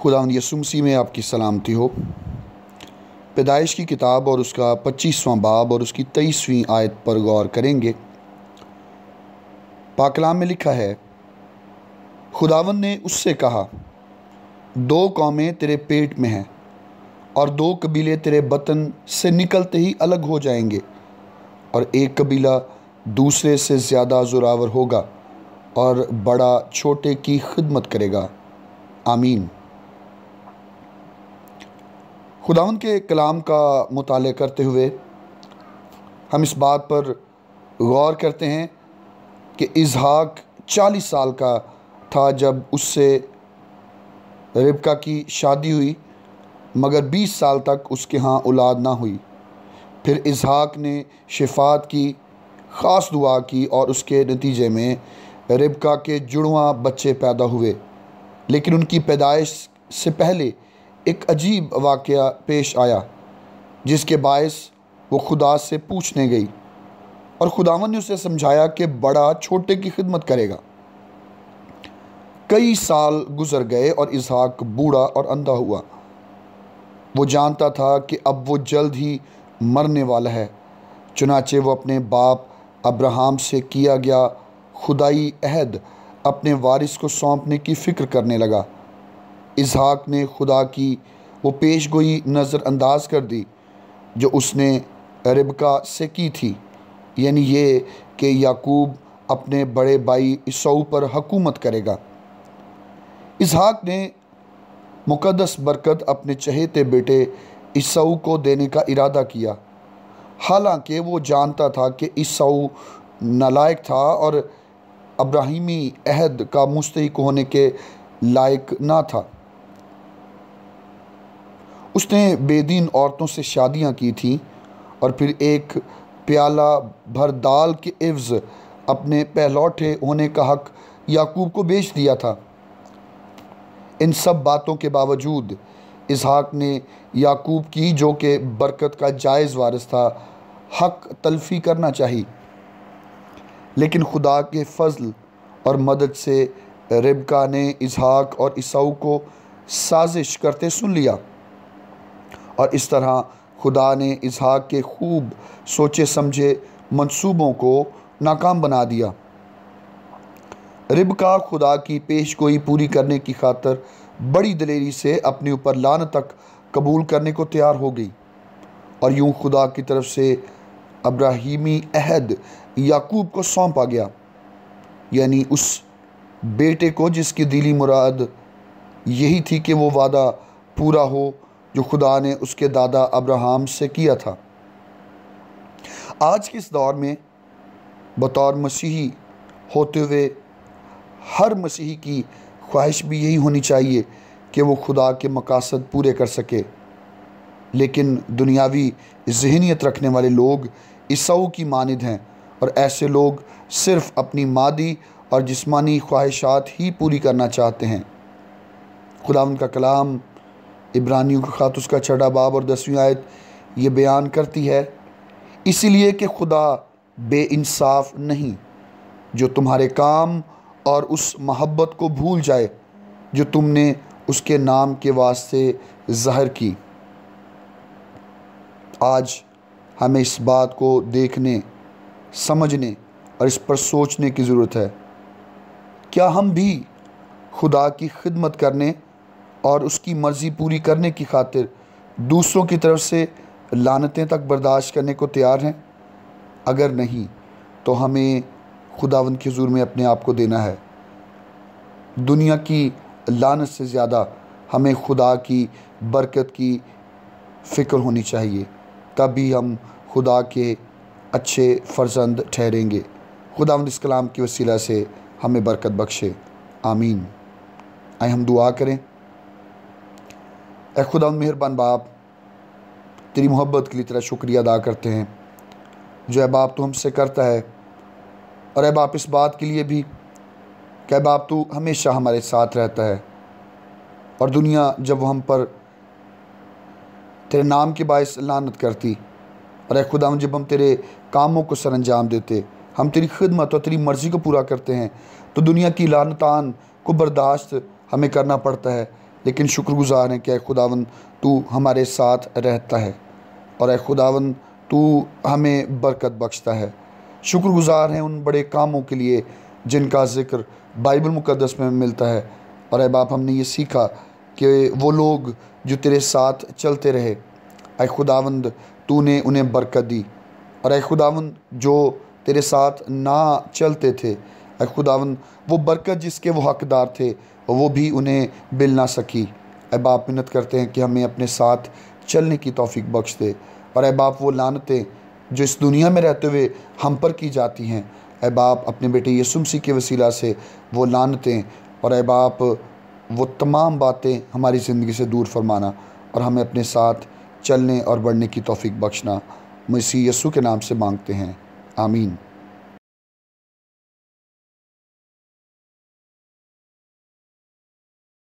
खुदा यसुमसी में आपकी सलामती हो पैदाइश की किताब और उसका पच्चीसवां बाब और उसकी तेईसवीं आयत पर गौर करेंगे पाकलाम में लिखा है खुदावन ने उससे कहा दो कौमें तेरे पेट में हैं और दो कबीले तेरे बतन से निकलते ही अलग हो जाएंगे और एक कबीला दूसरे से ज़्यादा जोरावर होगा और बड़ा छोटे की खिदमत करेगा आमीन खुदा के कलाम का मताल करते हुए हम इस बात पर गौर करते हैं कि इजहाक चालीस साल का था जब उससे रिबका की शादी हुई मगर बीस साल तक उसके यहाँ औलाद ना हुई फिर इसहाक ने शिफात की ख़ास दुआ की और उसके नतीजे में रिबका के जुड़वा बच्चे पैदा हुए लेकिन उनकी पैदाइश से पहले एक अजीब वाक़ पेश आया जिसके बायस वो खुदा से पूछने गई और खुदावन ने उसे समझाया कि बड़ा छोटे की खिदमत करेगा कई साल गुजर गए और इसहाक बूढ़ा और अंधा हुआ वो जानता था कि अब वो जल्द ही मरने वाला है चुनाचे वो अपने बाप अब्राहम से किया गया खुदाई अहद अपने वारिस को सौंपने की फ़िक्र करने लगा इसहाक ने खुदा की वो पेश गोई नज़रअंदाज कर दी जो उसने रिबका से की थी यानी ये कि याकूब अपने बड़े भाई इसऊ पर हकूमत करेगा इसहाक ने मुकदस बरकत अपने चहेते बेटे इसऊ को देने का इरादा किया हालांकि वो जानता था कि इसऊ नालायक था और अब्राहिमी अहद का मुस्तक होने के लायक ना था उसने बेदीन औरतों से शादियां की थी और फिर एक प्याला भर दाल के एवज़ अपने पहलौठे होने का हक याकूब को बेच दिया था इन सब बातों के बावजूद इसहाक ने याकूब की जो कि बरकत का जायज़ वारिस था हक तलफी करना चाहिए लेकिन खुदा के फजल और मदद से रिबका ने इसहाक और इसाऊ को साजिश करते सुन लिया और इस तरह खुदा ने इसहाक के खूब सोचे समझे मंसूबों को नाकाम बना दिया रिबका खुदा की पेश गोई पूरी करने की खातर बड़ी दलेरी से अपने ऊपर लान तक कबूल करने को तैयार हो गई और यूं खुदा की तरफ से अब्राहिमी अहद याकूब को सौंपा गया यानी उस बेटे को जिसकी दिली मुराद यही थी कि वो वादा पूरा हो जो खुदा ने उसके दादा अब्राहम से किया था आज के इस दौर में बतौर मसीही होते हुए हर मसीही की ख्वाहिश भी यही होनी चाहिए कि वो खुदा के मकासद पूरे कर सके लेकिन दुनियावी जहनीत रखने वाले लोग इसऊ की मानद हैं और ऐसे लोग सिर्फ़ अपनी मादी और जिस्मानी ख्वाहिशात ही पूरी करना चाहते हैं खुदा उनका कलाम इब्रानियों के खात उसका छठा बाब और दसवीं आयत ये बयान करती है इसलिए कि खुदा बेइंसाफ नहीं जो तुम्हारे काम और उस महब्बत को भूल जाए जो तुमने उसके नाम के वास्ते ज़ाहिर की आज हमें इस बात को देखने समझने और इस पर सोचने की ज़रूरत है क्या हम भी खुदा की खिदमत करने और उसकी मर्ज़ी पूरी करने की खातिर दूसरों की तरफ से लानतें तक बर्दाश्त करने को तैयार हैं अगर नहीं तो हमें खुदावन के हजूर में अपने आप को देना है दुनिया की लानत से ज़्यादा हमें खुदा की बरकत की फ़िक्र होनी चाहिए तभी हम खुदा के अच्छे फर्जंद ठहरेंगे खुदा इस कलाम की वसीला से हमें बरकत बख्शे आमीन आए हम दुआ करें ए खुदा मेहरबान बाप तेरी मोहब्बत के लिए तेरा शुक्रिया अदा करते हैं जो है बाप तू हमसे करता है और अब आप इस बात के लिए भी कह बाप तू हमेशा हमारे साथ रहता है और दुनिया जब वो हम पर तेरे नाम के बायस लानत करती और ए खुदा जब हम तेरे कामों को सर अंजाम देते हम तेरी खिदमत और तेरी मर्ज़ी को पूरा करते हैं तो दुनिया की लानतान को बर्दाश्त हमें करना पड़ता है लेकिन शुक्रगुजार हैं कि ए खुदावन तू हमारे साथ रहता है और ए खुदावन तू हमें बरकत बख्शता है शुक्रगुजार हैं उन बड़े कामों के लिए जिनका ज़िक्र बाइबल मुकदस में मिलता है और ए बाप हमने ये सीखा कि वो लोग जो तेरे साथ चलते रहे अः खुदावंद तूने उन्हें बरकत दी और अः खुदावंद जो तेरे साथ ना चलते थे ए खुदावंद वो बरकत जिसके वो हकदार थे और वो भी उन्हें मिल ना सकी अब आप मिन्नत करते हैं कि हमें अपने साथ चलने की तौफीक बख्श दे और अब आप वो लानतें जो इस दुनिया में रहते हुए हम पर की जाती हैं अब आप अपने बेटे यसुम सी के वसीला से वो लानतें और अब आप वो तमाम बातें हमारी ज़िंदगी से दूर फरमाना और हमें अपने साथ चलने और बढ़ने की तौफीक बख्शना इसी यसु के नाम से मांगते हैं आमीन